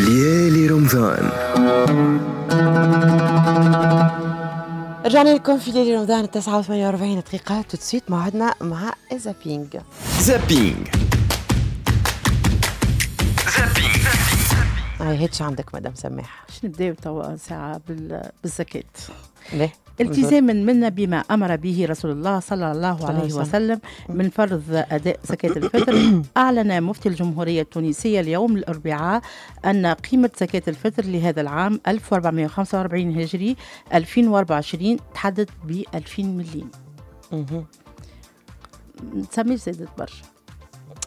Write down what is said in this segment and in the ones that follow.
ليالي رمضان رجعنا لكم في ليالي رمضان 49 دقيقة تتسويت موعدنا مع زابينغ زابينغ زابينغ هيتش عندك مدام سماح شنو نبداو توا ساعة بالزكاة التزاما منا بما امر به رسول الله صلى الله عليه وسلم من فرض اداء زكاه الفطر اعلن مفتي الجمهوريه التونسيه اليوم الاربعاء ان قيمه زكاه الفطر لهذا العام 1445 هجري 2024 تحدد ب 2000 مليم. اها. نسميه زادت برشا.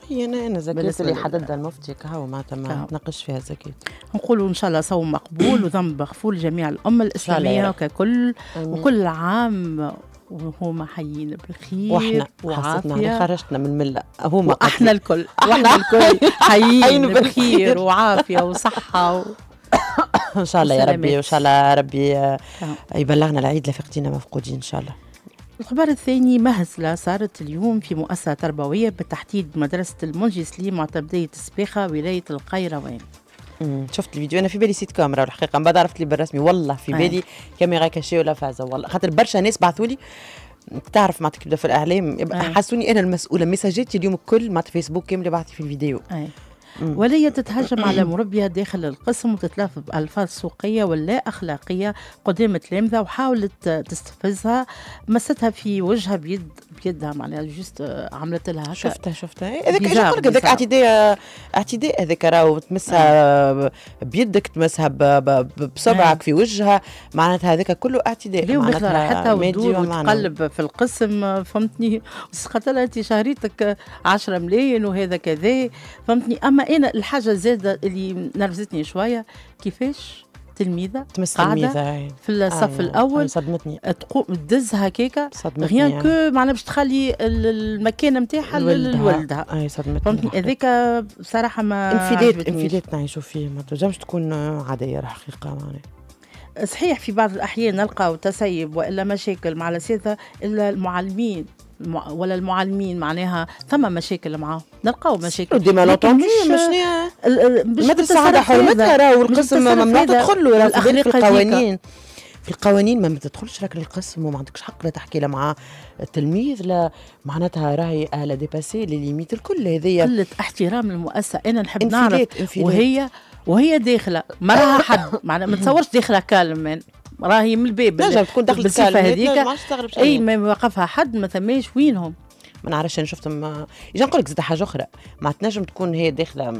هي انا انا زكيت اللي حددها المفتي كهو معناتها ما تناقش فيها زكيت نقولوا ان شاء الله صوم مقبول وذنب مغفور لجميع الامه الاسلاميه ككل وكل عام وهما حيين بالخير واحنا وعافية يعني خرجتنا من الملة هما احنا الكل احنا الكل حيين بالخير وعافية وصحة و... ان شاء الله يا ربي وان شاء الله ربي آه، يبلغنا العيد لفقدينا مفقودين ان شاء الله الخبر الثاني مهزلة صارت اليوم في مؤسسة تربوية بالتحديد مدرسة المنجي سليم معتمدية السباخة ولاية القيروان شفت الفيديو انا في بالي سيت كاميرا الحقيقه من بعد عرفت لي بالرسمي والله في آه. بالي كاميرا كاشي ولا فازه والله خاطر برشا ناس بعثوا لي تعرف معناتها كيبدا في الاعلام آه. حسوني انا المسؤوله ميساجاتي اليوم الكل معناتها فيسبوك كامل بعثي في الفيديو أيه. ولا تتهجم على مربية داخل القسم وتتلف بألفاظ سوقية ولا أخلاقية قدام تلامذة وحاولت تستفزها مستها في وجهها بيد بيدها معناها جوست عملت لها هكا شفتها شفتها إيه، هذاك ايش نقول هذاك اعتداء اعتداء هذاك راهو تمسها نعم. بيدك تمسها بصبعك نعم. في وجهها معناتها هذاك كله اعتداء معناتها حتى ودور وتقلب في القسم فهمتني وسقط لها انت شهريتك 10 ملايين وهذا كذا فهمتني اما انا إيه، الحاجه زاده اللي نرفزتني شويه كيفاش تلميذه تمس تلميذه في الصف آه الاول صدمتني تقوم تدز هكاكا غيان يعني. كو معناها باش تخلي المكانه نتاعها لولدها اي صدمتني فهمتني هذاك بصراحه ما انفلات انفلات نعيشوا فيه ما تنجمش تكون عاديه الحقيقه معناها صحيح في بعض الاحيان نلقاو تسيب والا مشاكل مع الاساتذه الا المعلمين ولا المعلمين معناها ثم مشاكل معاهم نلقاو مشاكل ديما لونتوندي مش المدرسه عندها حرمتها راهو القسم ممنوع تدخل له في القوانين في القوانين ما تدخلش راك للقسم وما عندكش حق لا تحكي لا مع التلميذ لا معناتها راهي اهلا ديباسي لي ليميت الكل هذيا قله احترام المؤسسه انا نحب نعرف وهي وهي داخله ما راها حد معناها ما تصورش داخله كالم راهي من الباب نجم تكون دخلت بالصفه هذيك اي ما وقفها حد ما ثماش وينهم ما نعرفش انا شفتهم اجا نقول لك زاد حاجه اخرى ما تنجم تكون هي داخله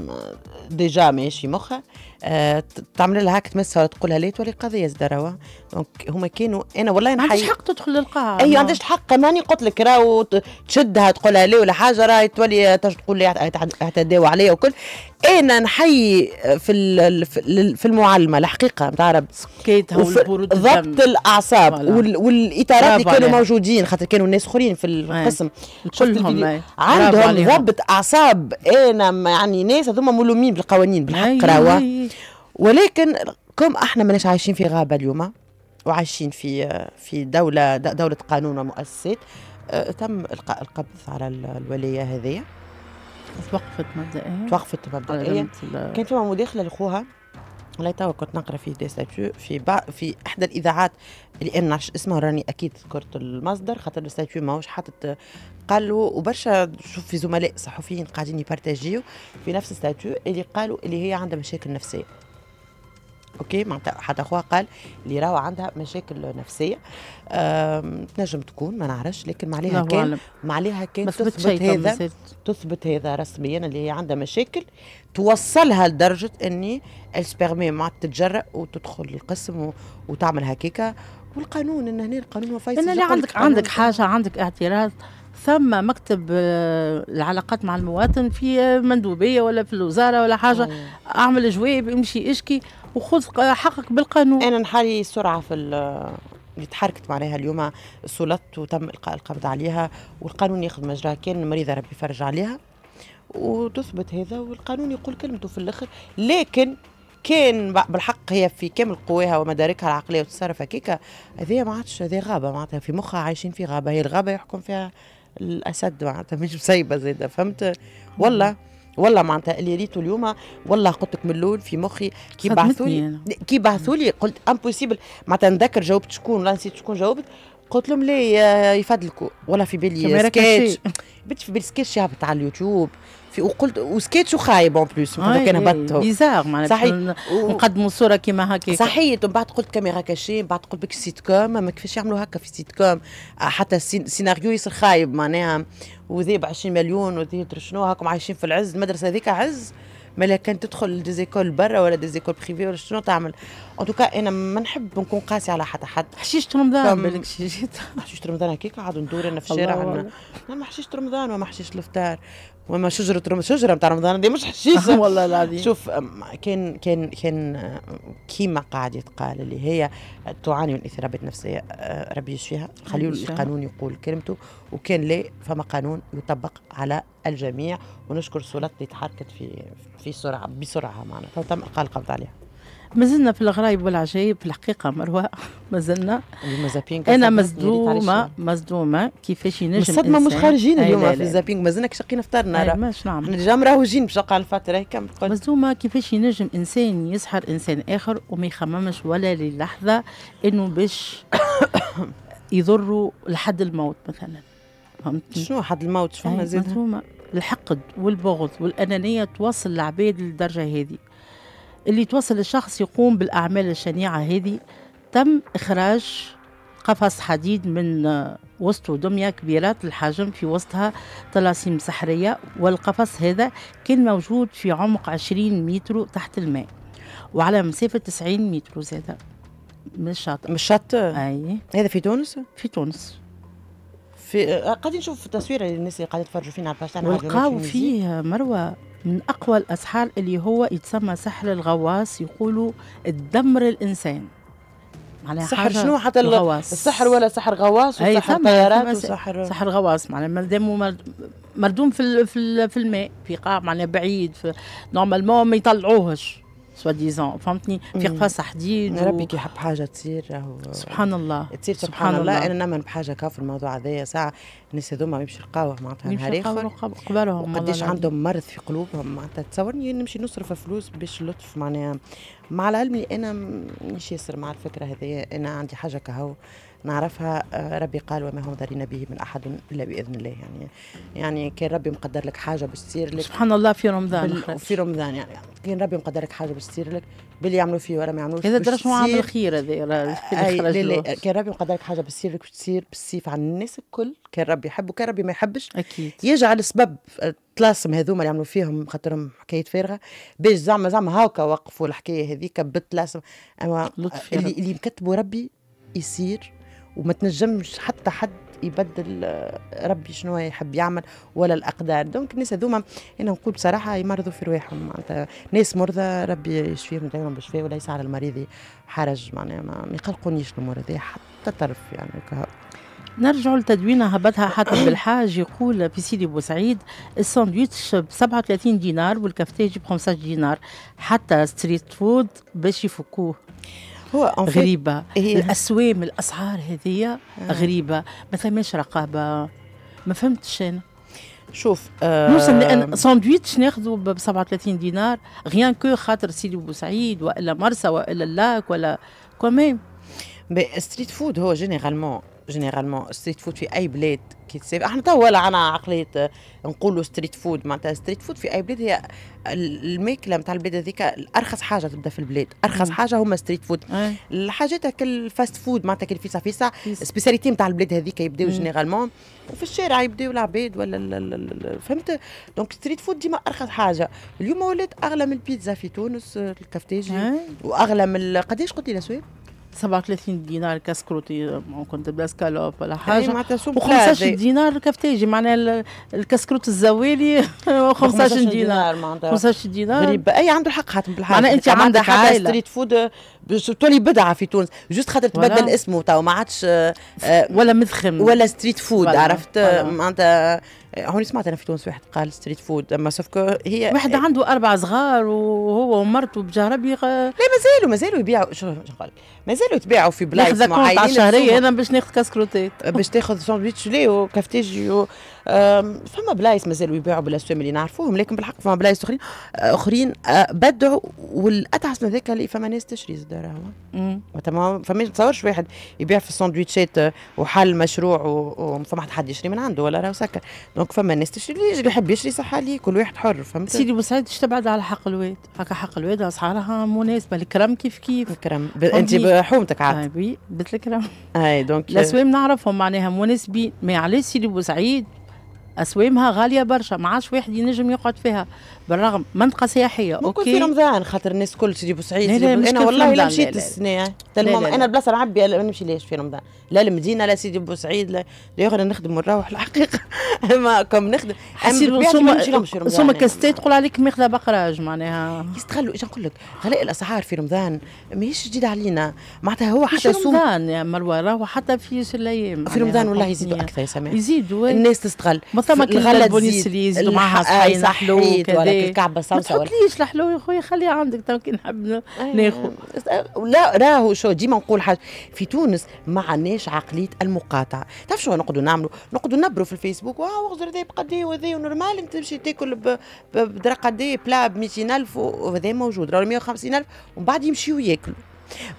ديجا ماشي مخها آه، تعمل لها هاك تمسها تقول لها لا تولي قضيه زدروا هما كانوا انا والله نحي ما حق تدخل للقاعه اي ما عندش حق ماني قلت لك راهو تشدها تقول لها لا ولا حاجه راهي تولي تقول لي اعتداوا عليا وكل انا نحيي في في المعلمه الحقيقه نتاع رب سكيتها والبرود ضبط الاعصاب والاطارات اللي كانوا موجودين خاطر كانوا الناس اخرين في القسم كلهم عندهم ضبط اعصاب انا يعني ناس هذوما ملومين بالقوانين بالحق راهو ولكن كم احنا ماناش عايشين في غابه اليوم وعايشين في في دوله دوله قانون ومؤسسات آه، تم القاء القبض على الوليه هذه توقفت مبدئيا توقفت مبدئيا كان فيما مداخله لخوها لا توا كنت نقرا في دي في با في احدى الاذاعات اللي انا نعرفش اسمها راني اكيد ذكرت المصدر خاطر الستاتيو ماهوش حاطط قالوا وبرشا شوف في زملاء صحفيين قاعدين يبارتاجيو في نفس الستاتيو اللي قالوا اللي هي عندها مشاكل نفسيه اوكي معناتها حتى اخوها قال اللي راهو عندها مشاكل نفسيه تنجم تكون ما نعرفش لكن ما عليها كان ما عليها كان تثبت هذا تثبت هذا رسميا اللي هي عندها مشاكل توصلها لدرجه اني السبيرمي ما تتجرأ وتدخل للقسم وتعمل هكاكا والقانون ان هنا القانون هو فيصل اللي عندك عندك حاجه عندك اعتراض ثم مكتب آه، العلاقات مع المواطن في آه، مندوبيه ولا في الوزاره ولا حاجه اعمل جواب امشي اشكي وخذ حقك بالقانون انا نحالي سرعه في اللي تحركت معناها اليوم صلت وتم القاء القبض عليها والقانون ياخذ مجراه كان مريضه ربي يفرج عليها وتثبت هذا والقانون يقول كلمته في الاخر لكن كان بالحق هي في كامل قواها ومداركها العقليه وتتصرف هكاك هذه ما عادش هذه غابه معناتها في مخها عايشين في غابه هي الغابه يحكم فيها الاسد معناتها مش مسيبه زاده فهمت والله والله معناتها اللي ريته اليوم والله قلت لك من الاول في مخي كي بعثوا لي كي بعثوا لي قلت امبوسيبل معناتها نذكر جاوبت شكون ولا نسيت شكون جاوبت قلت لهم لا يفضلكوا ولا في بالي سكيتش بنت في بالي سكيتش يهبط على اليوتيوب في وقلت وسكيتش وخايب اون بلوس كان هبطتهم بيزار معناتها صحيح نقدموا صوره كيما هكا صحيح ومن بعد قلت كاميرا كاشي من بعد قلت بك سيت كوم ما كيفاش يعملوا هكا في سيت كوم آه، حتى السيناريو يصير خايب معناها وذي ب 20 مليون وذي شنو هاكم عايشين في العز المدرسه هذيك عز مالها كان تدخل ديزيكول برا ولا ديزيكول بريفي ولا شنو تعمل ان توكا انا ما نحب نكون قاسي على حتى حد حشيشة رمضان بالك شي جيت حشيشة رمضان هكيك قاعد ندور انا في الشارع انا ما حشيشة رمضان وما حشيشة الفطار وما شجرة رمضان شجرة بتاع رمضان دي مش حشيشة والله العظيم شوف كان كان كان كيما قاعد يتقال اللي هي تعاني من اضطرابات نفسية أه، ربي يشفيها خليه القانون يقول كلمته وكان لا فما قانون يطبق على الجميع ونشكر سلطة اللي تحركت في في سرعة بسرعة معناتها تم القبض عليها مازلنا في الغرايب والعجايب في الحقيقه مروه مازلنا انا مصدومه مصدومه كيفاش ينجم الصدمه مش خارجين اليوم في الزابينغ مازلنا شقينا فطرنا راه ماش نعمل راهو جين باش نقع الفتره هي مصدومه كيفاش ينجم انسان يسحر انسان اخر وما يخممش ولا للحظه انه باش يضروا لحد الموت مثلا فهمتني شنو حد الموت شنو مازلنا الحقد والبغض والانانيه توصل العباد للدرجه هذه اللي توصل الشخص يقوم بالأعمال الشنيعة هذه تم إخراج قفص حديد من وسطه دمية كبيرة الحجم في وسطها طلاسيم سحرية والقفص هذا كان موجود في عمق 20 متر تحت الماء وعلى مسافة 90 متر زادة من الشاطئ من الشاطئ؟ أي هذا في تونس؟ في تونس في قاعدين نشوف التصوير اللي الناس اللي قاعدين يتفرجوا فينا على الباش تاعنا فيه مروه من أقوى الأسحار اللي هو يتسمى سحر الغواص يقولوا تدمر الإنسان معناها سحر شنو حتى الغواص السحر ولا سحر غواص وسحر طيارات وسحر سحر غواص معناها ما دام مردوم في في الماء في قاع معناها بعيد نورمالمون ما يطلعوهش سوا ديزون فهمتني في قفص حديد يا ربي كي يحب حاجه تصير سبحان الله تصير سبحان, سبحان الله. الله انا نمن بحاجه كاف الموضوع هذايا ساعه الناس هذوما ما يمشي القهوه معناتها نهار اخر قداش عندهم مرض في قلوبهم معناتها تصورني نمشي نصرف فلوس باش لطف معناها مع العلم اللي انا مش ياسر مع الفكره هذه انا عندي حاجه كهو نعرفها آه، ربي قال وما هم دارين به من احد الا باذن الله يعني يعني كان ربي مقدر لك حاجه باش تصير لك سبحان الله في رمضان في رمضان يعني كان ربي مقدر لك حاجه باش تصير لك باللي يعملوا فيه ولا ما يعملوش هذا درس معاه الخير هذا كان ربي مقدر لك حاجه باش تصير لك باش تصير بالسيف على الناس الكل كان ربي يحب وكان ربي ما يحبش اكيد يجعل سبب آه، تلاسم هذوما اللي عملوا فيهم خاطرهم حكايه فارغه باش زعما زعما هاكا وقفوا الحكايه هذيك بتلاسم اما اللي, اللي مكتبه ربي يصير وما تنجمش حتى حد يبدل آه، ربي شنو يحب يعمل ولا الاقدار دونك الناس هذوما انا نقول بصراحه يمرضوا في رواحهم معناتها ناس مرضى ربي يشفيهم دائما بالشفاء وليس على المريض حرج معناها ما يقلقونيش الامور هذه حتى طرف يعني كهو. نرجع لتدوينة هبطها حاتم بالحاج يقول في سيدي بوسعيد الساندويتش ب 37 دينار والكفتاج ب 15 دينار حتى ستريت فود باش يفكوه هو غريبة هي الأسوام الأسعار هذه آه. غريبة ما ثماش رقابة ما فهمتش أنا شوف آه لان ساندويتش ناخذه ب 37 دينار غيان كو خاطر سيدي بوسعيد والا مرسى والا اللاك ولا كوميم ستريت فود هو جينيرالمون جينيرالمون ستريت فود في اي بلاد كي تسافر احنا توا انا عقليه نقولوا ستريت فود معناتها ستريت فود في اي بلاد هي الماكله نتاع البلاد هذيك ارخص حاجه تبدا في البلاد ارخص مم. حاجه هما ستريت إيه. فود الحاجات الحاجات الفاست فود معناتها كالفيسا فيسا سبيساليتي نتاع البلاد هذيك يبداو جينيرالمون وفي الشارع يبداو العباد ولا فهمت دونك ستريت فود ديما ارخص حاجه اليوم ولات اغلى من البيتزا في تونس الكفتاجي إيه. واغلى من قداش قلت لي الاسواق 37 دينار كسكروتي آه، كنت بلا سكالوب ولا يعني حاجه و15 دينار كفتاجي معناها الكسكروت الزوالي 15 دينار معناتها 15 دينار غريب اي عنده الحق حاتم بالحق معناها انت عندك حتى ستريت فود تولي بدعه في تونس جوست خاطر تبدل اسمه تو ما عادش آه، آه، ولا مذخم ولا ستريت فود عرفت معناتها آه، هون سمعت انا في تونس واحد قال ستريت فود اما سوفكو هي واحد آه، عنده اربع صغار وهو ومرته بجربي غ... لا مازالوا مازالوا يبيعوا شو قال مازالوا يتباعوا في بلايص معينه ناخذ شهريه انا باش ناخذ كسكروتات باش تاخذ ساندويتش ليه وكافتيجي فما بلايص مازالوا يبيعوا بالاسوام اللي نعرفوهم لكن بالحق فما بلايص اخرين اخرين أه، بدعوا والاتعس من ذاك اللي فما ناس تشري زاد راهو فما تصورش واحد يبيع في الساندويتشات وحل مشروع وفما حد يشري من عنده ولا راهو سكر دونك فما ناس تشري اللي يحب يشري صح عليه كل واحد حر فهمت سيدي بوسعيد تبعد على حق الواد هكا حق الواد اسعارها مناسبه الكرم كيف كيف الكرم انت بحومتك عاد بيت طيب، إيه، الكرم اي دونك الاسوام نعرفهم معناها مناسبين ما عليه سيدي بوسعيد اسوامها غاليه برشا ما عادش واحد ينجم يقعد فيها بالرغم منطقه سياحيه اوكي في رمضان خاطر الناس الكل تجي بورسعيد انا والله لا مشيت السنه انا البلاصه نعبي ما نمشي ليش في رمضان لا المدينه لا سيدي بوسعيد لا الاخر نخدم ونروح الحقيقه اما كم نخدم حسيت بصومة صومة كستي تقول عليك ماخذه بقراج معناها يستغلوا ايش نقول لك غلاء الاسعار في رمضان ماهيش جديد علينا معناتها هو حتى سوم رمضان يا مروه راهو حتى في الايام في رمضان والله يزيدوا اكثر يا سماح يزيدوا الناس تستغل ما ثم الغلا تزيد يزيدوا معها صحيح هذاك إيه. الكعبه صوصه ما تحطليش الحلو يا خويا خليها عندك تو كي نحب أيوة. ناخذ لا راهو شو ديما نقول حاجه في تونس ما عندناش عقليه المقاطعه تعرف شو نقعدوا نعملوا نقعدوا نبروا في الفيسبوك واه وغزر هذا بقد ايه وهذا ونورمال انت تمشي تاكل بدرا قد ايه بلا ب 200000 وهذا موجود راهو 150000 ومن بعد يمشيوا ياكلوا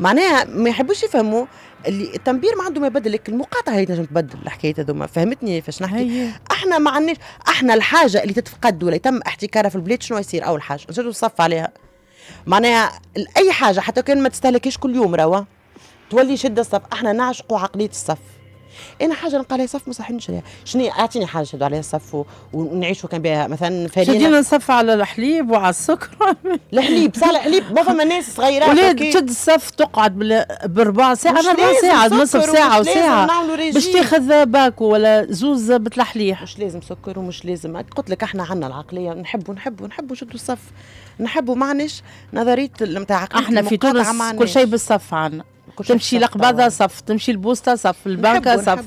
معناها ما يحبوش يفهموا اللي التنبير ما عنده ما يبدل لكن المقاطعه هي تنجم تبدل الحكايه هذوما فهمتني فاش نحكي احنا ما عندناش احنا الحاجه اللي تتفقد ولا يتم احتكارها في البلاد شنو يصير اول حاجه نزيدو نصف عليها معناها اي حاجه حتى كان ما تستهلكيش كل يوم روا تولي شده الصف احنا نعشقوا عقليه الصف انا حاجه نلقى لها صف ما نشريها شنو اعطيني حاجه نشدوا عليها صف ونعيشوا كان بها مثلا فانيله شدينا نصف على الحليب وعلى السكر الحليب صح الحليب ما فما ناس صغيرات ولاد تشد الصف تقعد بربع ساعه ربع ساعه نصف ساعه وساعه باش تاخذ باكو ولا زوز بتلحليح مش لازم سكر ومش لازم قلت لك احنا عندنا العقليه نحبوا نحبوا نحبوا نشدوا الصف نحبوا معنش نظريه نتاع احنا في تونس كل شيء بالصف عنا تمشي لقبضه صف تمشي البوسطه صف البنكه صف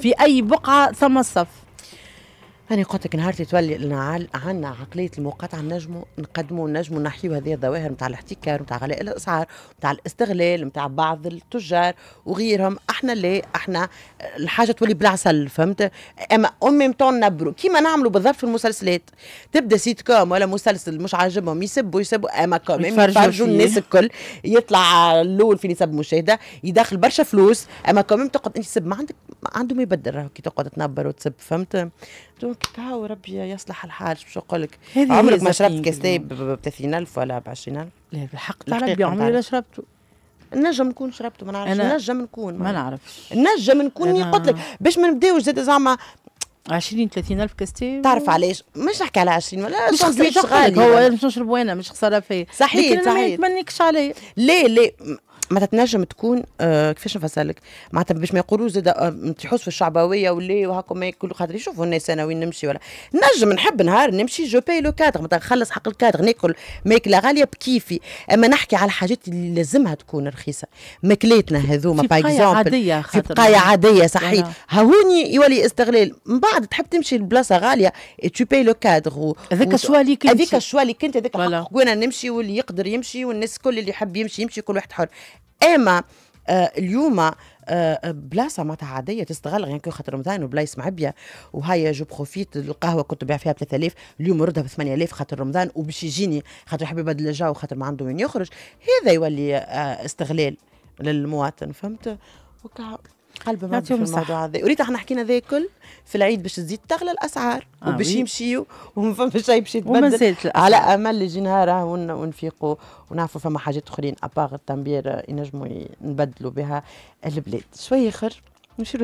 في اي بقعه ثم صف أنا قلت لك نهار تولي عندنا عقلية المقاطعة نجموا نقدموا نجموا نحيوا هذه الظواهر نتاع الاحتكار نتاع غلاء الأسعار نتاع الاستغلال نتاع بعض التجار وغيرهم احنا لا احنا الحاجة تولي بالعسل فهمت أما أون ميم تون نبرو كيما نعملوا بالضبط في المسلسلات تبدا سيت كوم ولا مسلسل مش عاجبهم يسبوا يسبوا أما كوم يفرجوا الناس الكل يطلع الأول في نسب مشاهدة يدخل برشا فلوس أما كوم تقعد أنت تسب ما عندك عنده ما يبدل كي تقعد تنبر وتسب فهمت دونك هاو ربي يصلح الحال شو نقول لك عمرك ما شربت كاس تاي ب 30000 ولا ب 20000 لا بالحق تاع ربي عمري لا شربته نجم نكون شربته ما نعرفش نجم نكون ما نعرفش نجم نكون قلت لك باش ما نبداوش زاد زعما 20 30 الف كاستي تعرف علاش مش نحكي على 20 ولا مش خسرت غالي هو مش نشرب وانا مش خساره فيه صحيح صحيح ما يتمنيكش عليا ليه ليه معناتها تنجم تكون آه كيفاش نفسر لك معناتها باش ما يقولوش زاد آه، تحس في الشعبويه ولا وهاكم ما يكلوا خاطر يشوفوا الناس انا وين نمشي ولا نجم نحب نهار نمشي جو باي لو كادر معناتها نخلص حق الكادر ناكل ماكله غاليه بكيفي اما نحكي على الحاجات اللي لازمها تكون رخيصه ماكلاتنا هذوما باي اكزومبل في بقايا عاديه صحيح هوني يولي استغلال من بعد تحب تمشي لبلاصه غاليه تو باي لو كادر هذاك الشوا اللي كنت هذاك الشوا اللي كنت هذاك نمشي واللي يقدر يمشي والناس الكل اللي يحب يمشي يمشي كل واحد حر اما آه اليوم آه، بلاصه معناتها عاديه تستغل غير كو خاطر رمضان وبلايص معبيه وهاي جو بروفيت القهوه كنت تبيع فيها ب 3000 اليوم ردها ب 8000 خاطر رمضان وباش يجيني خاطر يحب يبدل الجو خاطر ما عنده وين يخرج هذا يولي آه، استغلال للمواطن فهمت وكا قلبي ما في الموضوع هذا وريت احنا حكينا ذا كل في العيد باش تزيد تغلى الاسعار آه وباش يمشيوا وما فما شيء باش يتبدل على امل يجي نهار ونفيقوا ونعرفوا فما حاجات اخرين اباغ التنبير ينجموا نبدلوا بها البلاد شوي اخر نمشي